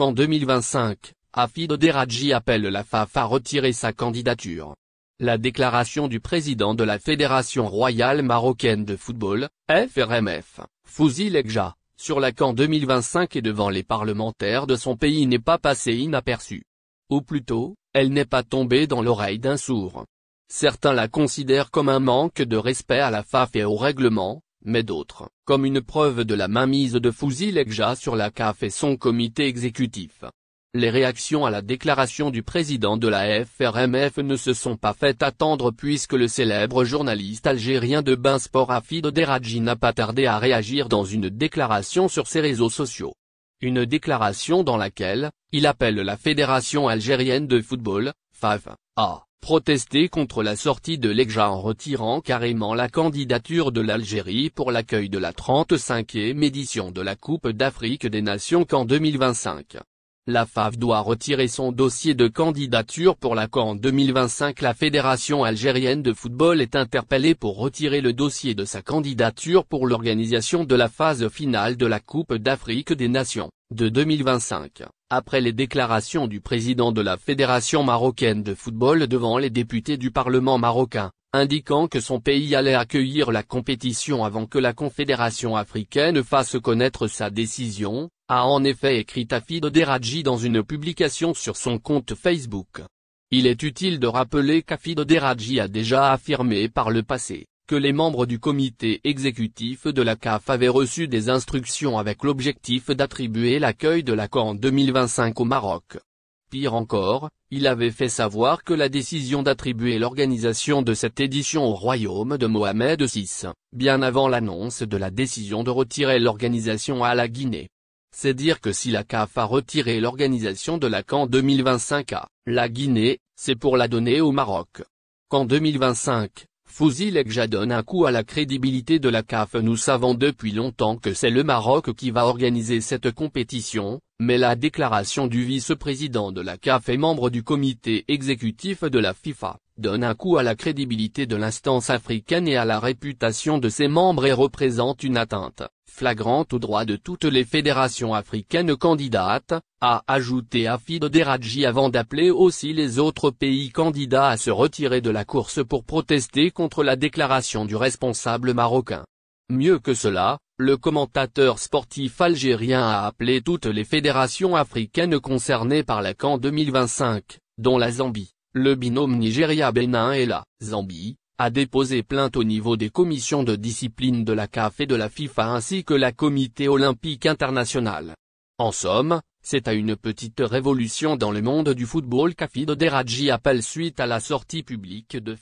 qu'en 2025, Afid Oderadji appelle la FAF à retirer sa candidature. La déclaration du président de la Fédération Royale Marocaine de Football, FRMF, Fouzi Legja, sur la camp 2025 et devant les parlementaires de son pays n'est pas passée inaperçue. Ou plutôt, elle n'est pas tombée dans l'oreille d'un sourd. Certains la considèrent comme un manque de respect à la FAF et au règlement, mais d'autres, comme une preuve de la mainmise de Fouzi Lekja sur la CAF et son comité exécutif. Les réactions à la déclaration du président de la FRMF ne se sont pas faites attendre puisque le célèbre journaliste algérien de Bain Sport Afid Deradji n'a pas tardé à réagir dans une déclaration sur ses réseaux sociaux. Une déclaration dans laquelle, il appelle la Fédération algérienne de football, FAF, à protester contre la sortie de l'EGJA en retirant carrément la candidature de l'Algérie pour l'accueil de la 35e édition de la Coupe d'Afrique des Nations qu'en 2025 la FAF doit retirer son dossier de candidature pour la CAN 2025 La Fédération algérienne de football est interpellée pour retirer le dossier de sa candidature pour l'organisation de la phase finale de la Coupe d'Afrique des Nations, de 2025, après les déclarations du président de la Fédération marocaine de football devant les députés du Parlement marocain indiquant que son pays allait accueillir la compétition avant que la Confédération africaine fasse connaître sa décision, a en effet écrit Afid Deradji dans une publication sur son compte Facebook. Il est utile de rappeler qu'Afid Deradji a déjà affirmé par le passé, que les membres du comité exécutif de la CAF avaient reçu des instructions avec l'objectif d'attribuer l'accueil de la en 2025 au Maroc. Pire encore, il avait fait savoir que la décision d'attribuer l'organisation de cette édition au royaume de Mohamed VI, bien avant l'annonce de la décision de retirer l'organisation à la Guinée, c'est dire que si la CAF a retiré l'organisation de la CAN 2025 à la Guinée, c'est pour la donner au Maroc. Qu'en 2025, Fouzil Ekja donne un coup à la crédibilité de la CAF Nous savons depuis longtemps que c'est le Maroc qui va organiser cette compétition, mais la déclaration du vice-président de la CAF et membre du comité exécutif de la FIFA, donne un coup à la crédibilité de l'instance africaine et à la réputation de ses membres et représente une atteinte flagrante au droit de toutes les fédérations africaines candidates, a ajouté Afid Deradji avant d'appeler aussi les autres pays candidats à se retirer de la course pour protester contre la déclaration du responsable marocain. Mieux que cela, le commentateur sportif algérien a appelé toutes les fédérations africaines concernées par la CAN 2025, dont la Zambie, le binôme Nigeria-Bénin et la Zambie, a déposé plainte au niveau des commissions de discipline de la CAF et de la FIFA ainsi que la Comité Olympique International. En somme, c'est à une petite révolution dans le monde du football qu'Afid Deradji appelle suite à la sortie publique de